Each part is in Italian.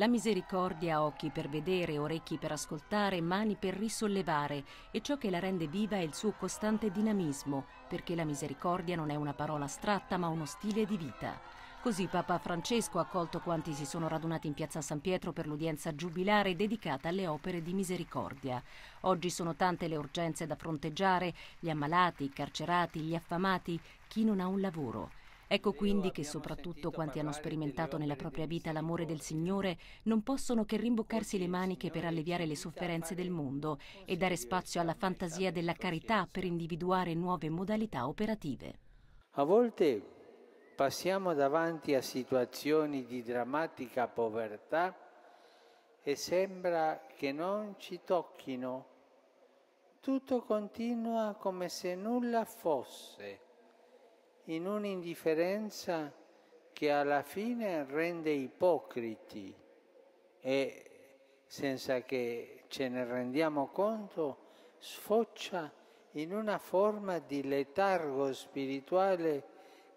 La misericordia ha occhi per vedere, orecchi per ascoltare, mani per risollevare e ciò che la rende viva è il suo costante dinamismo, perché la misericordia non è una parola astratta ma uno stile di vita. Così Papa Francesco ha accolto quanti si sono radunati in piazza San Pietro per l'udienza giubilare dedicata alle opere di misericordia. Oggi sono tante le urgenze da fronteggiare, gli ammalati, i carcerati, gli affamati, chi non ha un lavoro. Ecco quindi che soprattutto quanti hanno sperimentato nella propria vita l'amore del Signore non possono che rimboccarsi le maniche per alleviare le sofferenze del mondo e dare spazio alla fantasia della carità per individuare nuove modalità operative. A volte passiamo davanti a situazioni di drammatica povertà e sembra che non ci tocchino. Tutto continua come se nulla fosse in un'indifferenza che alla fine rende ipocriti e senza che ce ne rendiamo conto sfocia in una forma di letargo spirituale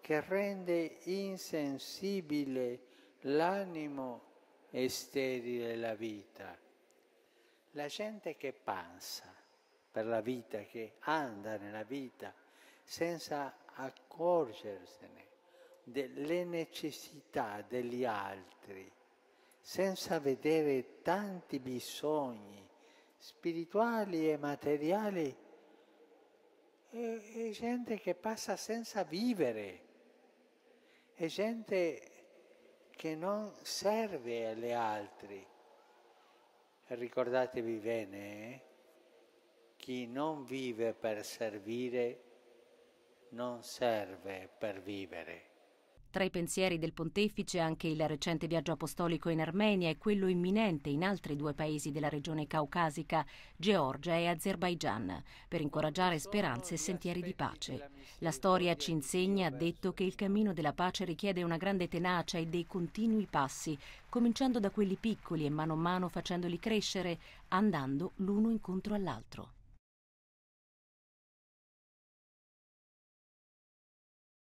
che rende insensibile l'animo e sterile la vita. La gente che pensa per la vita, che anda nella vita, senza accorgersene delle necessità degli altri, senza vedere tanti bisogni spirituali e materiali e, e gente che passa senza vivere, e gente che non serve agli altri. Ricordatevi bene, eh? chi non vive per servire non serve per vivere. Tra i pensieri del pontefice anche il recente viaggio apostolico in Armenia e quello imminente in altri due paesi della regione caucasica, Georgia e Azerbaigian, per incoraggiare speranze e sentieri di pace. La storia ci insegna, ha detto, che il cammino della pace richiede una grande tenacia e dei continui passi, cominciando da quelli piccoli e mano a mano facendoli crescere, andando l'uno incontro all'altro.